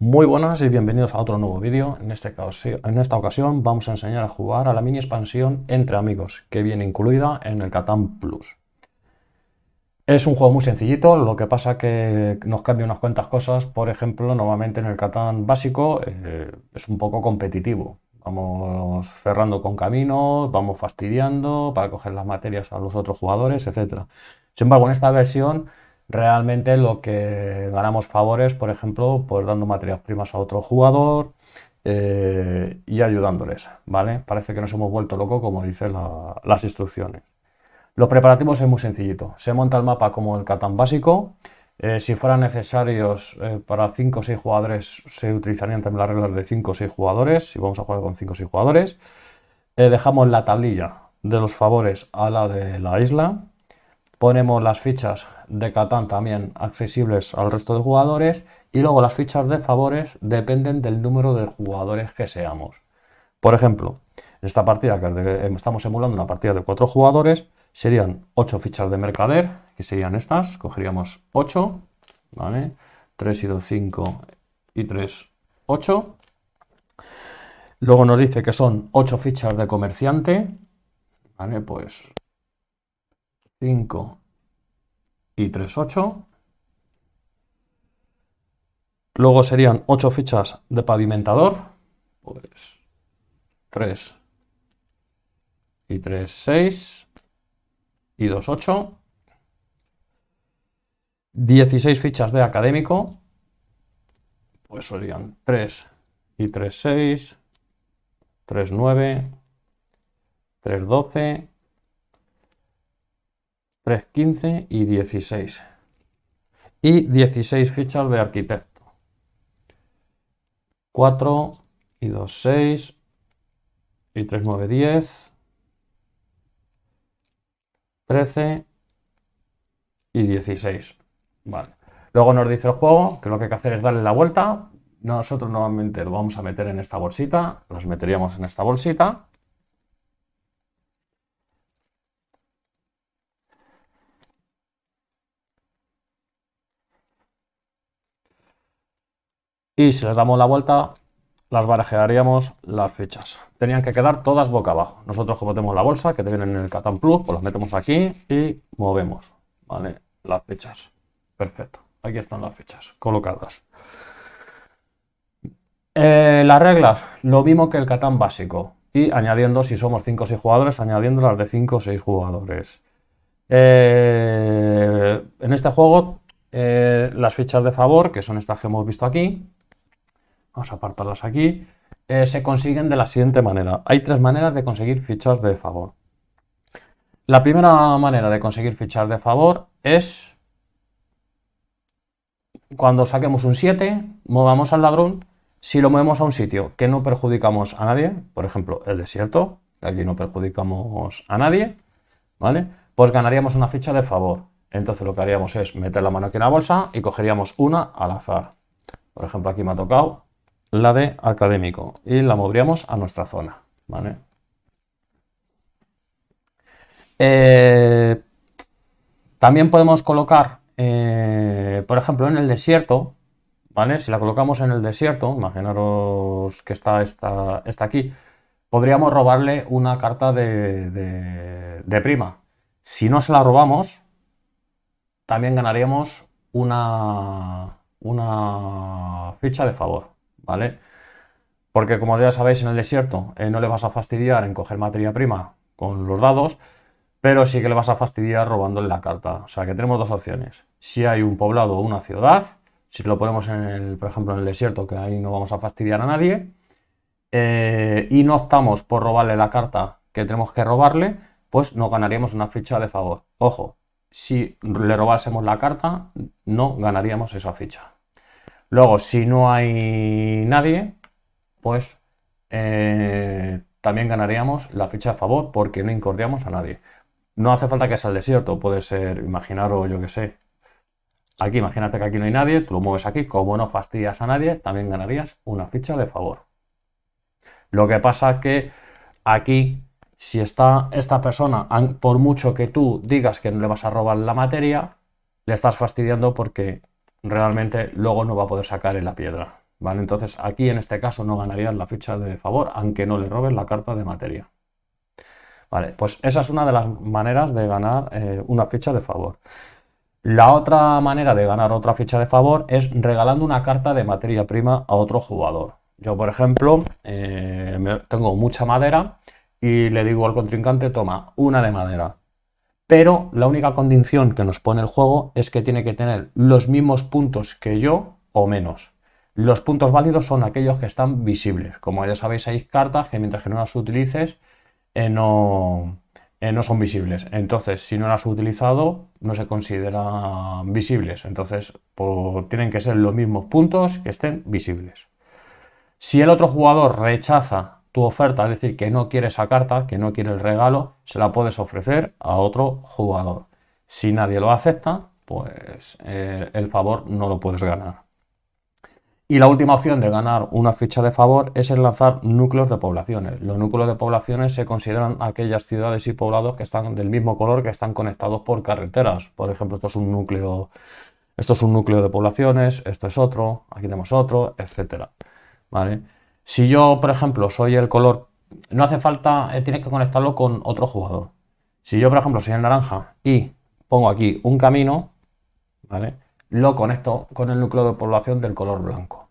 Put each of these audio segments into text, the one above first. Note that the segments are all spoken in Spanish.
Muy buenas y bienvenidos a otro nuevo vídeo. En, este en esta ocasión vamos a enseñar a jugar a la mini expansión Entre Amigos, que viene incluida en el Catán Plus. Es un juego muy sencillito, lo que pasa que nos cambia unas cuantas cosas. Por ejemplo, normalmente en el Catán básico eh, es un poco competitivo. Vamos cerrando con caminos, vamos fastidiando para coger las materias a los otros jugadores, etc. Sin embargo, en esta versión realmente lo que ganamos favores, por ejemplo, pues dando materias primas a otro jugador eh, y ayudándoles, ¿vale? Parece que nos hemos vuelto loco, como dicen las instrucciones. Los preparativos es muy sencillito. Se monta el mapa como el Catán básico. Eh, si fueran necesarios eh, para 5 o 6 jugadores, se utilizarían también las reglas de 5 o 6 jugadores, si vamos a jugar con 5 o 6 jugadores. dejamos la tablilla de los favores a la de la isla, Ponemos las fichas de Catán también accesibles al resto de jugadores y luego las fichas de favores dependen del número de jugadores que seamos. Por ejemplo, en esta partida que estamos emulando una partida de cuatro jugadores, serían ocho fichas de mercader, que serían estas, cogeríamos 8, ¿vale? 3 y 2, 5 y 3, 8. Luego nos dice que son ocho fichas de comerciante, ¿vale? Pues 5 y 3, 8. Luego serían 8 fichas de pavimentador. Pues 3 y 3, 6 y 2, 8. 16 fichas de académico. Pues serían 3 y 3, 6, 3, 9, 3, 12, 3, 15 y 16. Y 16 fichas de arquitecto. 4 y 2, 6 y 3, 9, 10. 13 y 16. Vale. Luego nos dice el juego que lo que hay que hacer es darle la vuelta. Nosotros nuevamente lo vamos a meter en esta bolsita. Las meteríamos en esta bolsita. Y si les damos la vuelta, las barajearíamos las fichas. Tenían que quedar todas boca abajo. Nosotros como tenemos la bolsa que te vienen en el Catán Plus, pues las metemos aquí y movemos, ¿vale? Las fichas. Perfecto. Aquí están las fichas colocadas. Eh, las reglas, lo mismo que el Catán básico. Y añadiendo, si somos 5 o 6 jugadores, añadiendo las de 5 o 6 jugadores. Eh, en este juego, eh, las fichas de favor, que son estas que hemos visto aquí, Vamos a apartarlas aquí. Eh, se consiguen de la siguiente manera. Hay tres maneras de conseguir fichas de favor. La primera manera de conseguir fichas de favor es cuando saquemos un 7, movamos al ladrón. Si lo movemos a un sitio que no perjudicamos a nadie, por ejemplo, el desierto, aquí no perjudicamos a nadie, ¿vale? Pues ganaríamos una ficha de favor. Entonces lo que haríamos es meter la mano aquí en la bolsa y cogeríamos una al azar. Por ejemplo, aquí me ha tocado la de académico y la moveríamos a nuestra zona, eh, también podemos colocar, eh, por ejemplo, en el desierto, ¿vale? Si la colocamos en el desierto, imaginaros que está, está aquí, podríamos robarle una carta de, prima. Si no se la robamos, también ganaríamos una, una ficha de favor, ¿vale? Porque como ya sabéis, en el desierto eh, no le vas a fastidiar en coger materia prima con los dados, pero sí que le vas a fastidiar robándole la carta. O sea que tenemos dos opciones. Si hay un poblado o una ciudad, si lo ponemos, en el, por ejemplo, en el desierto, que ahí no vamos a fastidiar a nadie, eh, y no optamos por robarle la carta que tenemos que robarle, pues no ganaríamos una ficha de favor. Ojo, si le robásemos la carta, no ganaríamos esa ficha. Luego, si no hay nadie, pues eh, también ganaríamos la ficha a favor porque no incordiamos a nadie. No hace falta que sea el desierto, puede ser, o yo que sé. Aquí, imagínate que aquí no hay nadie, tú lo mueves aquí, como no fastidias a nadie, también ganarías una ficha de favor. Lo que pasa que aquí, si está esta persona, por mucho que tú digas que no le vas a robar la materia, le estás fastidiando porque realmente luego no va a poder sacar en la piedra. ¿vale? Entonces aquí en este caso no ganarías la ficha de favor, aunque no le robes la carta de materia. Vale, pues esa es una de las maneras de ganar eh, una ficha de favor. La otra manera de ganar otra ficha de favor es regalando una carta de materia prima a otro jugador. Yo, por ejemplo, eh, tengo mucha madera y le digo al contrincante, toma una de madera pero la única condición que nos pone el juego es que tiene que tener los mismos puntos que yo o menos. Los puntos válidos son aquellos que están visibles. Como ya sabéis, hay cartas que mientras que no las utilices eh, no, eh, no son visibles. Entonces, si no las has utilizado, no se consideran visibles. Entonces, pues, tienen que ser los mismos puntos que estén visibles. Si el otro jugador rechaza tu oferta, es decir, que no quiere esa carta, que no quiere el regalo, se la puedes ofrecer a otro jugador. Si nadie lo acepta, pues eh, el favor no lo puedes ganar. Y la última opción de ganar una ficha de favor es el lanzar núcleos de poblaciones. Los núcleos de poblaciones se consideran aquellas ciudades y poblados que están del mismo color que están conectados por carreteras. Por ejemplo, esto es un núcleo, esto es un núcleo de poblaciones, esto es otro, aquí tenemos otro, etc. ¿Vale? Si yo, por ejemplo, soy el color, no hace falta, eh, tienes que conectarlo con otro jugador. Si yo, por ejemplo, soy el naranja y pongo aquí un camino, ¿vale? Lo conecto con el núcleo de población del color blanco.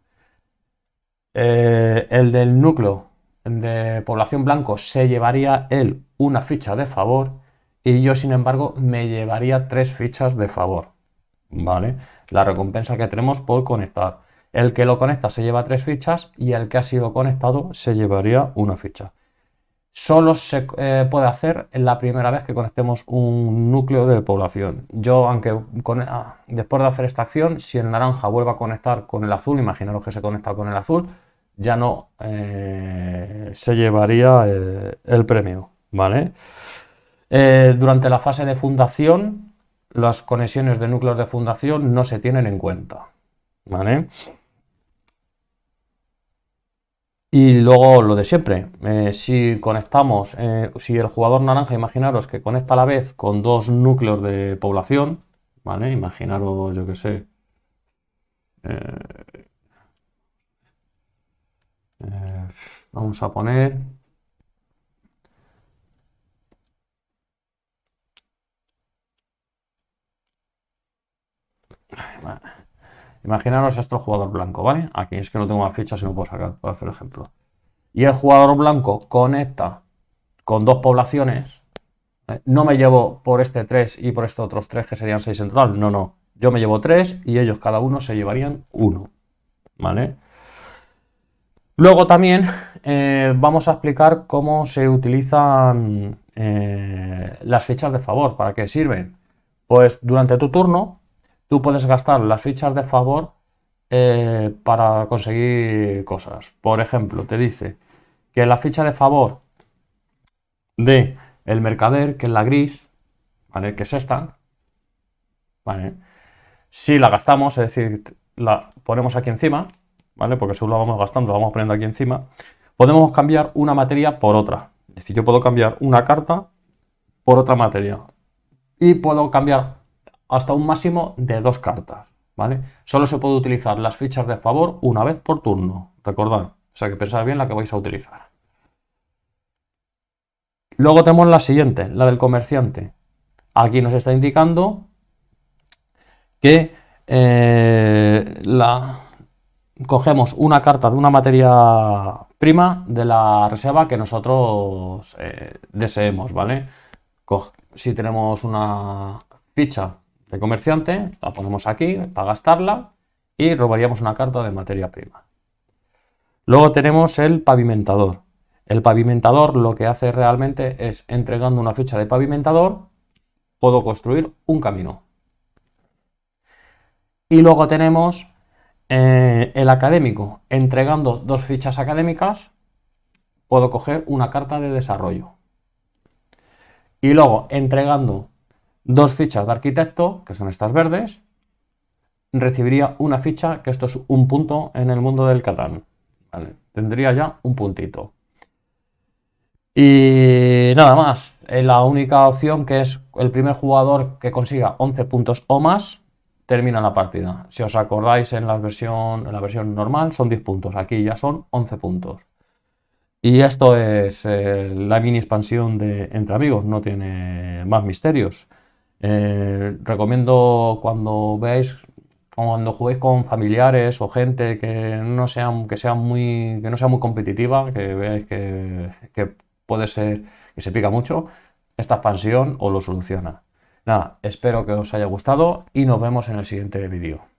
Eh, el del núcleo de población blanco se llevaría él una ficha de favor y yo, sin embargo, me llevaría tres fichas de favor, ¿vale? La recompensa que tenemos por conectar. El que lo conecta se lleva tres fichas y el que ha sido conectado se llevaría una ficha. Solo se eh, puede hacer en la primera vez que conectemos un núcleo de población. Yo, aunque ah, después de hacer esta acción, si el naranja vuelve a conectar con el azul, imaginaros que se conecta con el azul, ya no eh, se llevaría eh, el premio, ¿vale? durante la fase de fundación, las conexiones de núcleos de fundación no se tienen en cuenta, ¿vale? Y luego lo de siempre, eh, si conectamos, eh, si el jugador naranja, imaginaros que conecta a la vez con dos núcleos de población, ¿vale? Imaginaros, yo qué sé. Eh, vamos a poner Imaginaros a este jugador blanco, ¿vale? Aquí es que no tengo más fichas sino no puedo sacar, por hacer ejemplo. Y el jugador blanco conecta con dos poblaciones. ¿eh? No me llevo por este 3 y por estos otros 3 que serían 6 en total. No, no. Yo me llevo 3 y ellos cada uno se llevarían 1. ¿Vale? Luego también eh, vamos a explicar cómo se utilizan eh, las fichas de favor, para qué sirven. Pues durante tu turno tú puedes gastar las fichas de favor eh, para conseguir cosas. Por ejemplo, te dice que la ficha de favor de el mercader, que es la gris, ¿vale? Que es esta, ¿vale? Si la gastamos, es decir, la ponemos aquí encima, ¿vale? Porque según la vamos gastando, la vamos poniendo aquí encima, podemos cambiar una materia por otra. Es decir, yo puedo cambiar una carta por otra materia. Y puedo cambiar hasta un máximo de dos cartas, ¿vale? Solo se puede utilizar las fichas de favor una vez por turno, recordad. O sea que pensad bien la que vais a utilizar. Luego tenemos la siguiente, la del comerciante. Aquí nos está indicando que eh, la, cogemos una carta de una materia prima de la reserva que nosotros eh, deseemos, ¿vale? si tenemos una ficha de comerciante, la ponemos aquí para gastarla y robaríamos una carta de materia prima. Luego tenemos el pavimentador. El pavimentador lo que hace realmente es, entregando una ficha de pavimentador, puedo construir un camino. Y luego tenemos eh, el académico. Entregando dos fichas académicas, puedo coger una carta de desarrollo. Y luego, entregando dos fichas de arquitecto, que son estas verdes, recibiría una ficha, que esto es un punto en el mundo del Catán. tendría ya un puntito. Y nada más, la única opción que es el primer jugador que consiga 11 puntos o más termina la partida. Si os acordáis en la versión, en la versión normal son 10 puntos, aquí ya son 11 puntos. Y esto es eh, la mini expansión de Entre Amigos, no tiene más misterios. Eh, recomiendo cuando veáis, cuando juguéis con familiares o gente que no sean, que sea muy, que no sea muy competitiva, que veáis que, que puede ser que se pica mucho, esta expansión os lo soluciona. Nada, espero que os haya gustado y nos vemos en el siguiente vídeo.